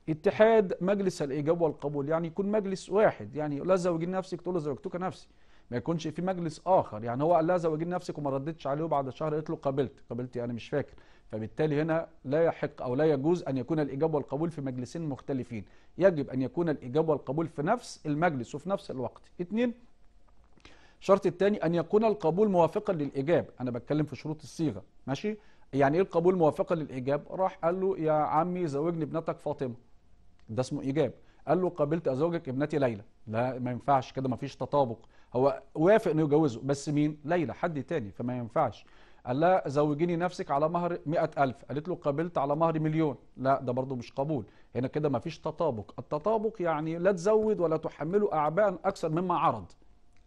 اتحاد مجلس الايجاب والقبول يعني يكون مجلس واحد يعني لا زوجين نفسك تقول له زوجتك نفسي ما يكونش في مجلس اخر يعني هو قال لها زوجين نفسك وما ردتش عليه بعد شهر قالت له قبلت قبلت انا يعني مش فاكر فبالتالي هنا لا يحق او لا يجوز ان يكون الايجاب والقبول في مجلسين مختلفين يجب ان يكون الايجاب والقبول في نفس المجلس وفي نفس الوقت اثنين الشرط الثاني ان يكون القبول موافقا للايجاب انا بتكلم في شروط الصيغه ماشي يعني ايه القبول موافقا للايجاب راح قال له يا عمي زوجني ابنتك فاطمه ده اسمه ايجاب قال له قبلت ازوجك ابنتي ليلى لا ما ينفعش كده ما فيش تطابق هو وافق انه يجوزه بس مين ليلى حد تاني فما ينفعش قال لها زوجيني نفسك على مهر 100000 قالت له قابلت على مهر مليون لا ده برضه مش قبول هنا كده ما فيش تطابق التطابق يعني لا تزود ولا تحمله اعباء اكثر مما عرض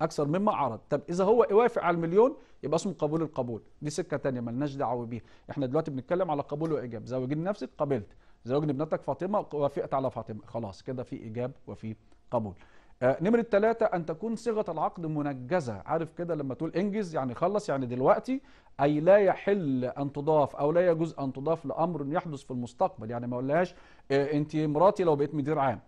اكثر مما عرض طب اذا هو يوافق على المليون يبقى اسمه قبول القبول دي سكه ثانيه مالناش دعوه بيها احنا دلوقتي بنتكلم على قبول وايجاب زوجيني نفسك قبلت زوج ابنتك فاطمه وافقت على فاطمه خلاص كده في ايجاب وفي قبول آه نمرة ثلاثة أن تكون صيغة العقد منجزة عارف كده لما تقول انجز يعني خلص يعني دلوقتي أي لا يحل أن تضاف أو لا يجوز أن تضاف لأمر يحدث في المستقبل يعني ما أقولهاش آه أنت مراتي لو بقيت مدير عام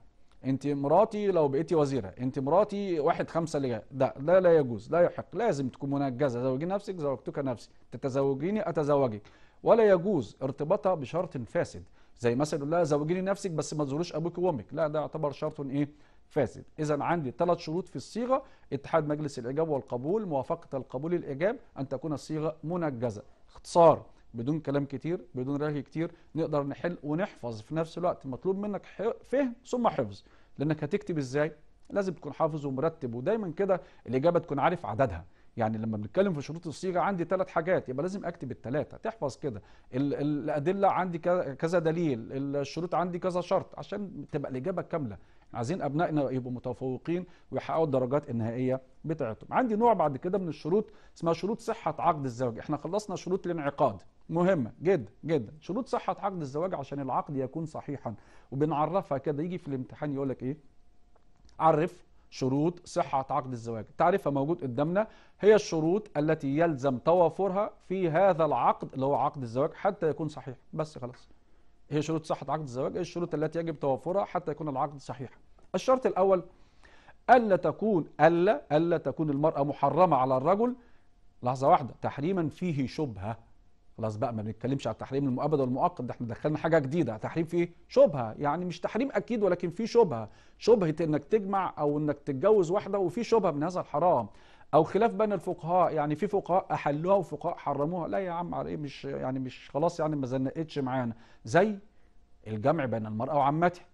أنت مراتي لو بقيتي وزيرة أنت مراتي واحد خمسة لجاء ده لا لا يجوز لا يحق لازم تكون منجزة زوجي نفسك زوجتك نفسي تتزوجيني أتزوجك ولا يجوز ارتباطها بشرط فاسد زي مثلا يقول لها زوجيني نفسك بس ما تزوروش ابوك وامك لا ده يعتبر شرط ايه فاسد اذا عندي ثلاث شروط في الصيغه اتحاد مجلس الاجابه والقبول موافقه القبول الاجاب ان تكون الصيغه منجزه اختصار بدون كلام كتير بدون رغي كتير نقدر نحل ونحفظ في نفس الوقت مطلوب منك فهم ثم حفظ لانك هتكتب ازاي لازم تكون حافظ ومرتب ودايما كده الاجابه تكون عارف عددها يعني لما بنتكلم في شروط الصيغه عندي ثلاث حاجات يبقى لازم اكتب الثلاثه تحفظ كده الادله عندي كذا دليل الشروط عندي كذا شرط عشان تبقى الاجابه كامله عايزين ابنائنا يبقوا متفوقين ويحققوا الدرجات النهائيه بتاعتهم عندي نوع بعد كده من الشروط اسمها شروط صحه عقد الزواج احنا خلصنا شروط الانعقاد مهمه جدا جدا شروط صحه عقد الزواج عشان العقد يكون صحيحا وبنعرفها كده يجي في الامتحان يقول لك ايه عرف شروط صحة عقد الزواج تعريفها موجود قدامنا هي الشروط التي يلزم توافرها في هذا العقد اللي هو عقد الزواج حتى يكون صحيح بس خلاص هي شروط صحة عقد الزواج هي الشروط التي يجب توافرها حتى يكون العقد صحيحا الشرط الأول ألا تكون ألا ألا تكون المرأة محرمة على الرجل لحظة واحدة تحريما فيه شبهة خلاص بقى ما بنتكلمش على التحريم المؤبد والمؤقت ده احنا دخلنا حاجه جديده تحريم فيه شبهه يعني مش تحريم اكيد ولكن فيه شبهه شبهه انك تجمع او انك تتجوز واحده وفي شبهه من هذا الحرام او خلاف بين الفقهاء يعني في فقهاء احلوها وفقهاء حرموها لا يا عم على ايه مش يعني مش خلاص يعني ما زنقتش معانا زي الجمع بين المراه وعمتها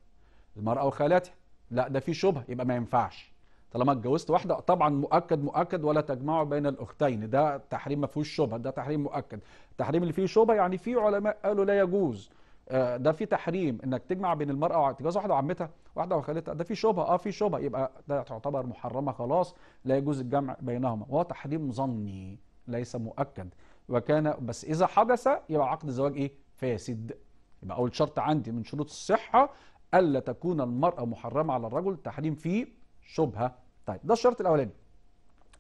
المراه وخالتها لا ده في شبهه يبقى ما ينفعش طالما اتجوزت واحده طبعا مؤكد مؤكد ولا تجمعوا بين الاختين ده تحريم ما فيهوش شبهه ده تحريم مؤكد التحريم اللي فيه شبهه يعني في علماء قالوا لا يجوز آه، ده في تحريم انك تجمع بين المراه وتجوز واحده وعمتها واحده وخالتها ده في شبهه اه في شبهه يبقى ده تعتبر محرمه خلاص لا يجوز الجمع بينهما وهو تحريم ظني ليس مؤكد وكان بس اذا حدث يبقى عقد الزواج ايه فاسد يبقى اول شرط عندي من شروط الصحه الا تكون المراه محرمه على الرجل تحريم فيه شبهه طيب ده الشرط الاولاني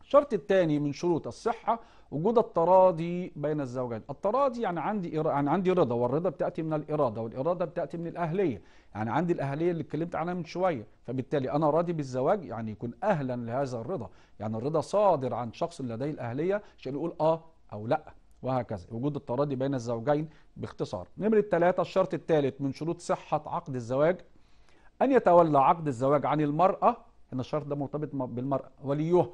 الشرط الثاني من شروط الصحه وجود التراضي بين الزوجين التراضي يعني عندي إر... يعني عندي رضا والرضا بتاتي من الاراده والاراده بتاتي من الاهليه يعني عندي الاهليه اللي اتكلمت عنها من شويه فبالتالي انا راضي بالزواج يعني يكون اهلا لهذا الرضا يعني الرضا صادر عن شخص لديه الاهليه عشان يقول اه او لا وهكذا وجود التراضي بين الزوجين باختصار نمرة الثلاثة الشرط الثالث من شروط صحة عقد الزواج أن يتولى عقد الزواج عن المرأة ان الشرط ده مرتبط بالمرأة وليها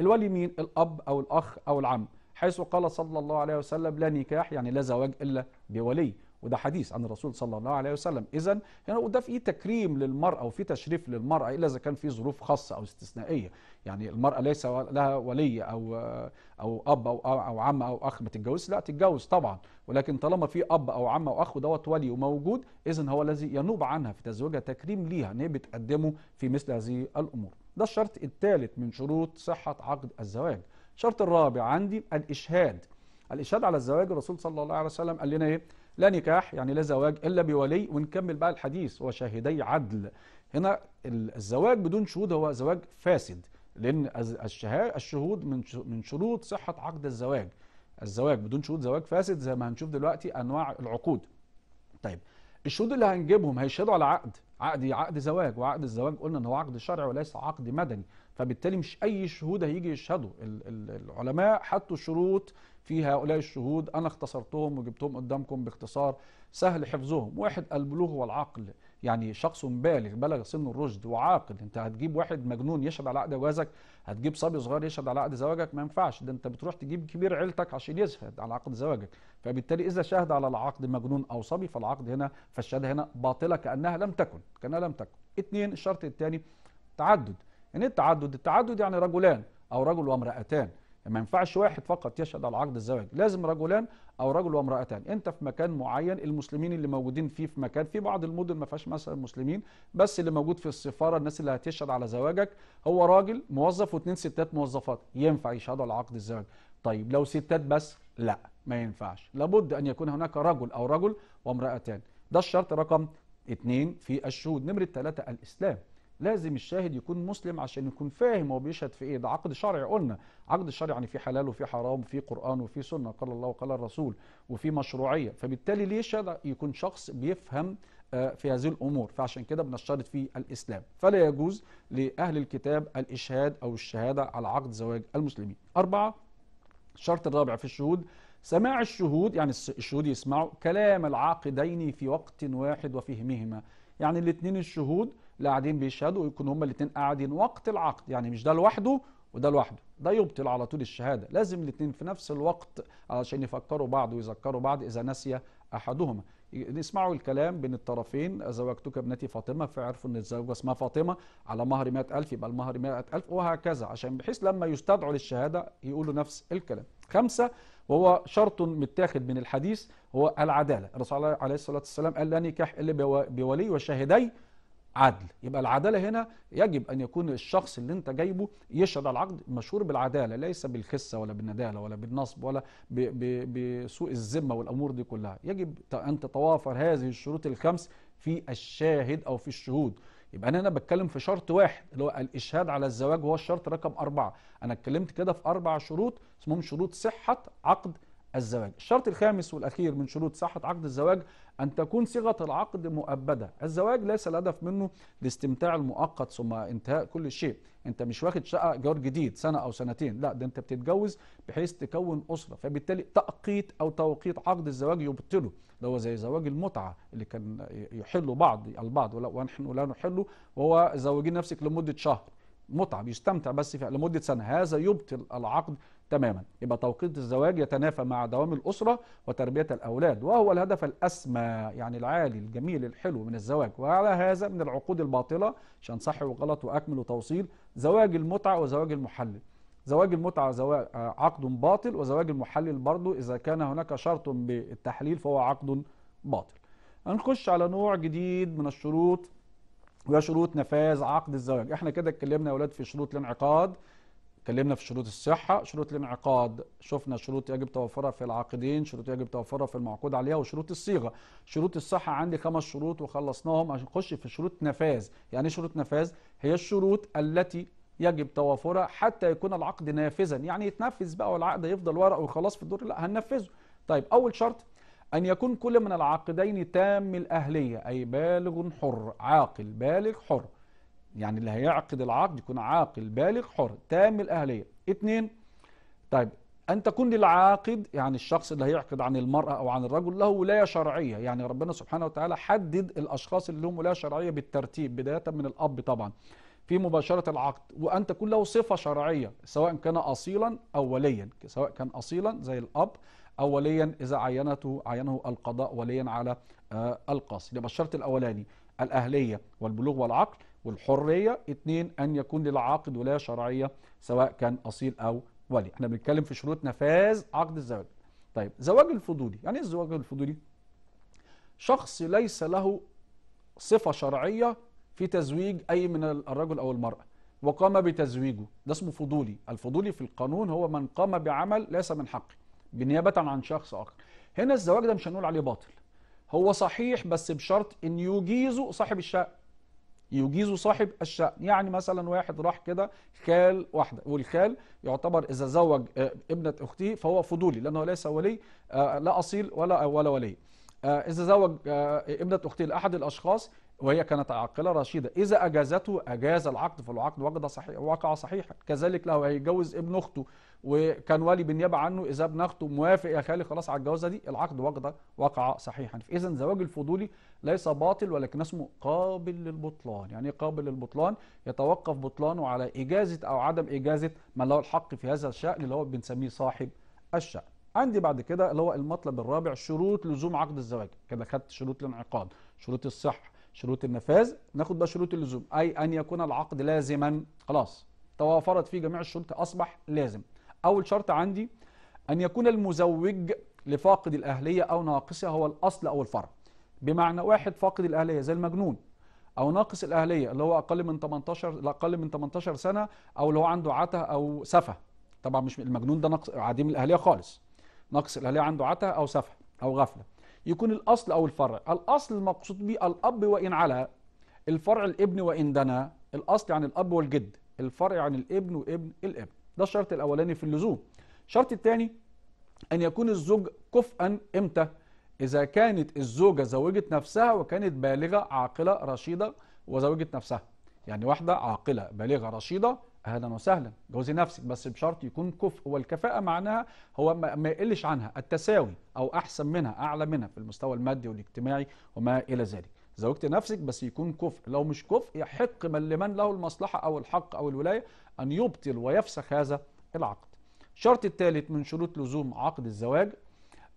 الولي مين الأب أو الأخ أو العم حيث قال صلى الله عليه وسلم لا نكاح يعني لا زواج إلا بولي وده حديث عن الرسول صلى الله عليه وسلم اذا هنا يعني وده في تكريم للمراه وفي تشريف للمراه الا اذا كان في ظروف خاصه او استثنائيه يعني المراه ليس لها ولي او او اب او او عم او اخ ما تتجوزش لا تتجوز طبعا ولكن طالما في اب او عم او اخ ودوت ولي وموجود اذا هو الذي ينوب عنها في تزويجها تكريم ليها ان هي بتقدمه في مثل هذه الامور ده الشرط الثالث من شروط صحه عقد الزواج الشرط الرابع عندي الاشهاد الاشهاد على الزواج الرسول صلى الله عليه وسلم قال لنا ايه لا نكاح يعني لا زواج إلا بولي ونكمل بقى الحديث وشاهدي عدل هنا الزواج بدون شهود هو زواج فاسد لأن الشهود من شروط صحة عقد الزواج الزواج بدون شهود زواج فاسد زي ما هنشوف دلوقتي أنواع العقود طيب الشهود اللي هنجيبهم هيشهدوا على عقد عقد عقد زواج وعقد الزواج قلنا ان هو عقد شرعي وليس عقد مدني فبالتالي مش اي شهود هيجي يشهدوا العلماء حطوا شروط في هؤلاء الشهود انا اختصرتهم وجبتهم قدامكم باختصار سهل حفظهم واحد البلوغ والعقل يعني شخص بالغ بلغ سن الرشد وعاقل انت هتجيب واحد مجنون يشهد على عقد جوازك هتجيب صبي صغير يشهد على عقد زواجك ما ينفعش ده انت بتروح تجيب كبير عيلتك عشان يشهد على عقد زواجك فبالتالي اذا شهد على العقد مجنون او صبي فالعقد هنا فالشهاده هنا باطله كانها لم تكن كانها لم تكن اثنين الشرط الثاني تعدد ان التعدد التعدد يعني رجلان او رجل وامراتان يعني ما ينفعش واحد فقط يشهد على عقد الزواج لازم رجلان او رجل وامراتان انت في مكان معين المسلمين اللي موجودين فيه في مكان في بعض المدن ما فيهاش مثلا مسلمين بس اللي موجود في السفاره الناس اللي هتشهد على زواجك هو راجل موظف واثنين ستات موظفات ينفع يشهدوا على عقد الزواج طيب لو ستات بس لا ما ينفعش لابد ان يكون هناك رجل او رجل وامراتان ده الشرط رقم اثنين في الشهود نمره ثلاثة الاسلام لازم الشاهد يكون مسلم عشان يكون فاهم هو بيشهد في ايه ده عقد شرعي قلنا عقد شرعي يعني في حلال وفي حرام وفي قران وفي سنه قال الله وقال الرسول وفي مشروعيه فبالتالي ليه يشهد يكون شخص بيفهم آه، في هذه الامور فعشان كده بنشترط في الاسلام فلا يجوز لاهل الكتاب الاشهاد او الشهاده على عقد زواج المسلمين اربعه الشرط الرابع في الشهود سماع الشهود يعني الشهود يسمعوا كلام العاقدين في وقت واحد وفهمهما يعني الاثنين الشهود لا قاعدين بيشهدوا ويكونوا هما الاثنين قاعدين وقت العقد يعني مش ده لوحده وده لوحده ده يبطل على طول الشهاده لازم الاثنين في نفس الوقت علشان يفكروا بعض ويذكروا بعض اذا نسي احدهما نسمعوا الكلام بين الطرفين زوجتك ابنتي فاطمه فعرفوا ان الزوجه اسمها فاطمه على مهر 100000 يبقى المهر 100000 وهكذا عشان بحيث لما يستدعوا للشهاده يقولوا نفس الكلام خمسه وهو شرط متاخد من الحديث هو العداله الرسول عليه الصلاه والسلام قال لا نكاح الا بولي وشاهدي عدل يبقى العدالة هنا يجب أن يكون الشخص اللي أنت جايبه يشهد على العقد مشهور بالعدالة ليس بالخسة ولا بالندالة ولا بالنصب ولا بسوء الذمة والأمور دي كلها يجب أن تتوافر هذه الشروط الخمس في الشاهد أو في الشهود يبقى انا هنا بتكلم في شرط واحد اللي هو الاشهاد على الزواج هو الشرط رقم أربعة انا اتكلمت كده في اربع شروط اسمهم شروط صحه عقد الزواج الشرط الخامس والاخير من شروط صحه عقد الزواج أن تكون صيغة العقد مؤبدة الزواج ليس الهدف منه الاستمتاع المؤقت ثم انتهاء كل شيء انت مش واخد شقه جار جديد سنه او سنتين لا ده انت بتتجوز بحيث تكون اسره فبالتالي تأقيت او توقيت عقد الزواج يبطله ده هو زي زواج المتعه اللي كان يحله بعض البعض ونحن لا نحله وهو زوجين نفسك لمده شهر متعه بيستمتع بس لمده سنه هذا يبطل العقد تماما يبقى توقيت الزواج يتنافى مع دوام الأسرة وتربية الأولاد وهو الهدف الأسمى يعني العالي الجميل الحلو من الزواج وعلى هذا من العقود الباطلة عشان صح وغلط وأكمل وتوصيل زواج المتعة وزواج المحلل زواج المتعة زواج آه، عقد باطل وزواج المحلل برضه إذا كان هناك شرط بالتحليل فهو عقد باطل هنخش على نوع جديد من الشروط وهي شروط نفاذ عقد الزواج احنا كده اتكلمنا يا اولاد في شروط الانعقاد اتكلمنا في شروط الصحة شروط الانعقاد شفنا شروط يجب توفرها في العاقدين شروط يجب توفرها في المعقود عليها وشروط الصيغة شروط الصحة عندي خمس شروط وخلصناهم عشان نخش في شروط نفاذ يعني إيه شروط نفاذ هي الشروط التي يجب توافرها حتى يكون العقد نافذا يعني يتنفذ بقى والعقد يفضل ورق وخلاص في الدور لا هننفذه طيب أول شرط أن يكون كل من العاقدين تام الأهلية أي بالغ حر عاقل بالغ حر يعني اللي هيعقد العقد يكون عاقل بالغ حر تام الأهلية اثنين طيب أن تكون للعاقد يعني الشخص اللي هيعقد عن المرأة أو عن الرجل له ولاية شرعية يعني ربنا سبحانه وتعالى حدد الأشخاص اللي لهم ولاية شرعية بالترتيب بداية من الأب طبعا في مباشرة العقد وأن تكون له صفة شرعية سواء كان أصيلا أو وليا سواء كان أصيلا زي الأب أو وليا إذا عينته عينه القضاء وليا على آه، القاصي يبقى الشرط الأولاني الأهلية والبلوغ والعقل والحرية اثنين أن يكون للعاقد ولاية شرعية سواء كان أصيل أو ولي احنا بنتكلم في شروط نفاذ عقد الزواج طيب زواج الفضولي يعني ايه الزواج الفضولي شخص ليس له صفة شرعية في تزويج أي من الرجل أو المرأة وقام بتزويجه ده اسمه فضولي الفضولي في القانون هو من قام بعمل ليس من حقه بنيابة عن شخص آخر هنا الزواج ده مش هنقول عليه باطل هو صحيح بس بشرط ان يجيزه صاحب الشقه يجيزه صاحب الشأن يعني مثلا واحد راح كده خال واحدة والخال يعتبر إذا زوج آه، ابنة أخته فهو فضولي لأنه ليس ولي آه، لا أصيل ولا آه، ولا ولي إذا زوج ابنة أخته لأحد الأشخاص وهي كانت عاقلة رشيدة إذا أجازته أجاز العقد فالعقد وقع صحيح وقع صحيحا كذلك لو هيجوز ابن أخته وكان ولي بالنيابه عنه اذا ابن اخته موافق يا خالي خلاص على الجوازه دي العقد وقع وقع صحيحا اذا زواج الفضولي ليس باطل ولكن اسمه قابل للبطلان يعني إيه قابل للبطلان يتوقف بطلانه على اجازه او عدم اجازه من له الحق في هذا الشان اللي هو بنسميه صاحب الشان عندي بعد كده اللي هو المطلب الرابع شروط لزوم عقد الزواج كده خدت شروط الانعقاد شروط الصحه شروط النفاذ ناخد بقى شروط اللزوم اي ان يكون العقد لازما خلاص توافرت فيه جميع الشروط اصبح لازم أول شرط عندي أن يكون المزوج لفاقد الأهلية أو ناقصها هو الأصل أو الفرع بمعنى واحد فاقد الأهلية زي المجنون أو ناقص الأهلية اللي هو أقل من 18 أقل من 18 سنة أو اللي هو عنده عته أو سفه طبعا مش المجنون ده نقص عديم الأهلية خالص ناقص الأهلية عنده عته أو سفه أو غفلة يكون الأصل أو الفرع الأصل المقصود به الأب وإن علا الفرع الابن وإن دنا الأصل عن يعني الأب والجد الفرع عن يعني الابن وابن الابن ده الشرط الاولاني في اللزوم الشرط الثاني ان يكون الزوج كفءا امتى اذا كانت الزوجه زوجت نفسها وكانت بالغه عاقله رشيده وزوجت نفسها يعني واحده عاقله بالغه رشيده اهلا وسهلا جوزي نفسك بس بشرط يكون كفء والكفاءه معناها هو ما يقلش عنها التساوي او احسن منها اعلى منها في المستوى المادي والاجتماعي وما الى ذلك زوجت نفسك بس يكون كفء لو مش كفء يحق من لمن له المصلحه او الحق او الولايه أن يبطل ويفسخ هذا العقد الشرط الثالث من شروط لزوم عقد الزواج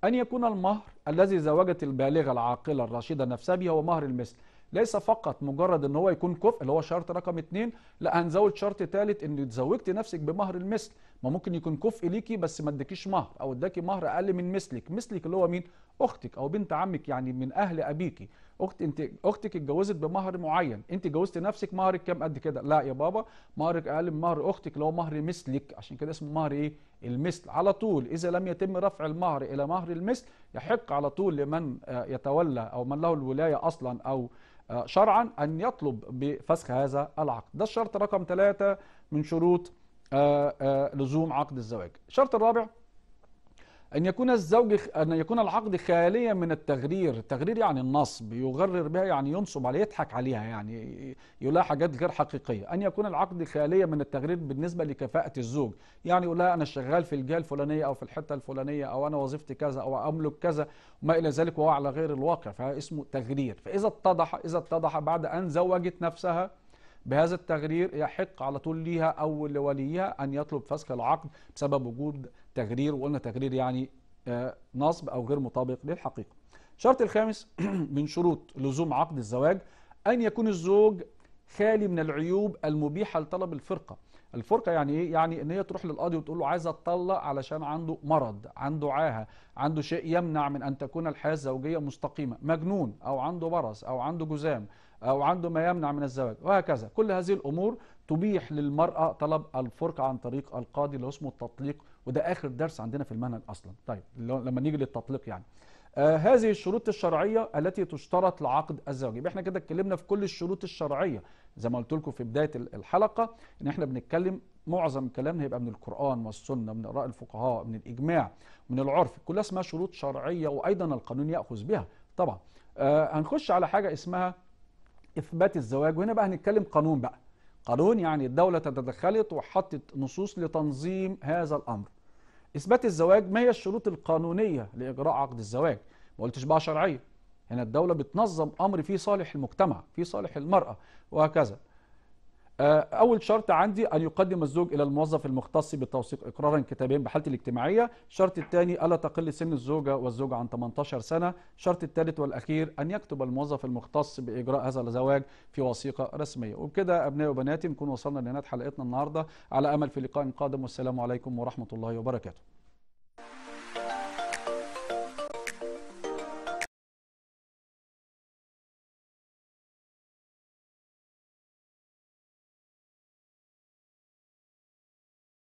أن يكون المهر الذي زوجت البالغة العاقلة الرشيدة نفسها به هو مهر المثل ليس فقط مجرد ان هو يكون كفء اللي هو شرط رقم اثنين لا هنزود شرط ثالث ان تزوجت نفسك بمهر المثل ما ممكن يكون كفء ليكي بس ما ادكيش مهر او اداكي مهر اقل من مثلك مثلك اللي هو مين اختك او بنت عمك يعني من اهل ابيكي اخت انت اختك اتجوزت بمهر معين انت جوزت نفسك مهرك كام قد كده لا يا بابا مهرك اقل من مهر اختك اللي هو مهر مثلك عشان كده اسمه مهر ايه المثل على طول اذا لم يتم رفع المهر الى مهر المثل يحق على طول لمن آه، يتولى او من له الولايه اصلا او آه، شرعا ان يطلب بفسخ هذا العقد ده الشرط رقم ثلاثة من شروط آه، آه، لزوم عقد الزواج الشرط الرابع أن يكون الزوج أن يكون العقد خاليا من التغرير، التغرير يعني النصب، يغرر بها يعني ينصب عليها يضحك عليها يعني يقول حاجات غير حقيقية، أن يكون العقد خاليا من التغرير بالنسبة لكفاءة الزوج، يعني يقول لها أنا شغال في الجهة الفلانية أو في الحتة الفلانية أو أنا وظيفتي كذا أو أملك كذا وما إلى ذلك وهو على غير الواقع فاسمه تغرير، فإذا اتضح إذا اتضح بعد أن زوجت نفسها بهذا التغرير يحق على طول ليها أو لوليها أن يطلب فسخ العقد بسبب وجود تغرير وقلنا تغرير يعني آه، نصب أو غير مطابق للحقيقة الشرط الخامس من شروط لزوم عقد الزواج أن يكون الزوج خالي من العيوب المبيحة لطلب الفرقة الفرقة يعني إيه؟ يعني إن هي تروح للقاضي وتقول له عايزة أتطلق علشان عنده مرض عنده عاهة عنده شيء يمنع من أن تكون الحياة الزوجية مستقيمة مجنون أو عنده برص أو عنده جزام أو عنده ما يمنع من الزواج وهكذا كل هذه الأمور تبيح للمرأة طلب الفرقة عن طريق القاضي اللي اسمه التطليق وده آخر درس عندنا في المنهج أصلا طيب لما نيجي للتطليق يعني آه هذه الشروط الشرعية التي تشترط لعقد الزواج يبقى احنا كده اتكلمنا في كل الشروط الشرعية زي ما قلت لكم في بداية الحلقة ان احنا بنتكلم معظم كلامنا هيبقى من القرآن والسنة من آراء الفقهاء من الإجماع من العرف كلها اسمها شروط شرعية وأيضا القانون يأخذ بها طبعا آه هنخش على حاجة اسمها اثبات الزواج وهنا بقى هنتكلم قانون بقى قانون يعني الدوله تدخلت وحطت نصوص لتنظيم هذا الامر اثبات الزواج ما هي الشروط القانونيه لاجراء عقد الزواج ما قلتش بقى شرعيه هنا الدوله بتنظم امر في صالح المجتمع في صالح المراه وهكذا آه، اول شرط عندي ان يقدم الزوج الى الموظف المختص بالتوثيق اقرارا كتابيا بحالته الاجتماعيه الشرط الثاني الا تقل سن الزوجه والزوج عن 18 سنه الشرط الثالث والاخير ان يكتب الموظف المختص باجراء هذا الزواج في وثيقه رسميه وبكده ابنائي وبناتي نكون وصلنا لنهايه حلقتنا النهارده على امل في لقاء قادم والسلام عليكم ورحمه الله وبركاته